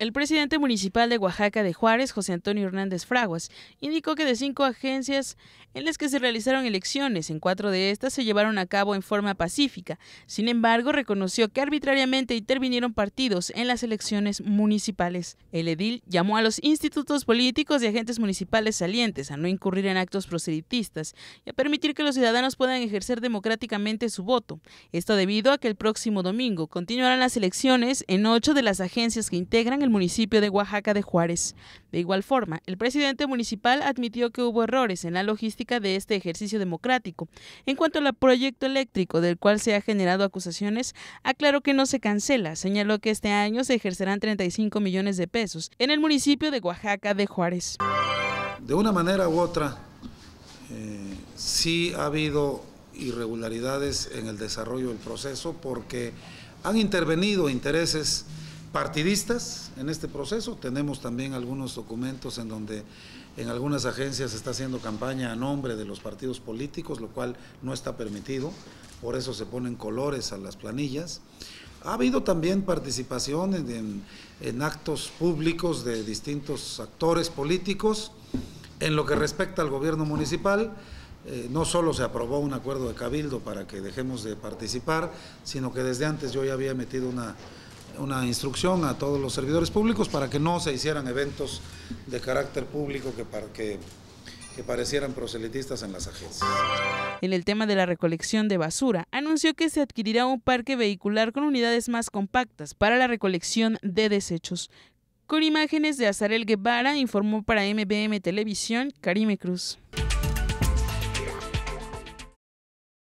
El presidente municipal de Oaxaca de Juárez, José Antonio Hernández Fraguas, indicó que de cinco agencias en las que se realizaron elecciones, en cuatro de estas se llevaron a cabo en forma pacífica. Sin embargo, reconoció que arbitrariamente intervinieron partidos en las elecciones municipales. El edil llamó a los institutos políticos y agentes municipales salientes a no incurrir en actos proselitistas y a permitir que los ciudadanos puedan ejercer democráticamente su voto. Esto debido a que el próximo domingo continuarán las elecciones en ocho de las agencias que integran el municipio de Oaxaca de Juárez. De igual forma, el presidente municipal admitió que hubo errores en la logística de este ejercicio democrático. En cuanto al proyecto eléctrico, del cual se ha generado acusaciones, aclaró que no se cancela. Señaló que este año se ejercerán 35 millones de pesos en el municipio de Oaxaca de Juárez. De una manera u otra, eh, sí ha habido irregularidades en el desarrollo del proceso porque han intervenido intereses partidistas en este proceso. Tenemos también algunos documentos en donde en algunas agencias se está haciendo campaña a nombre de los partidos políticos, lo cual no está permitido. Por eso se ponen colores a las planillas. Ha habido también participación en, actos públicos de distintos actores políticos. En lo que respecta al gobierno municipal, eh, no solo se aprobó un acuerdo de cabildo para que dejemos de participar, sino que desde antes yo ya había metido una una instrucción a todos los servidores públicos para que no se hicieran eventos de carácter público que, que, parecieran proselitistas en las agencias. En el tema de la recolección de basura, anunció que se adquirirá un parque vehicular con unidades más compactas para la recolección de desechos. Con imágenes de Azarel Guevara, informó para MBM Televisión Karime Cruz.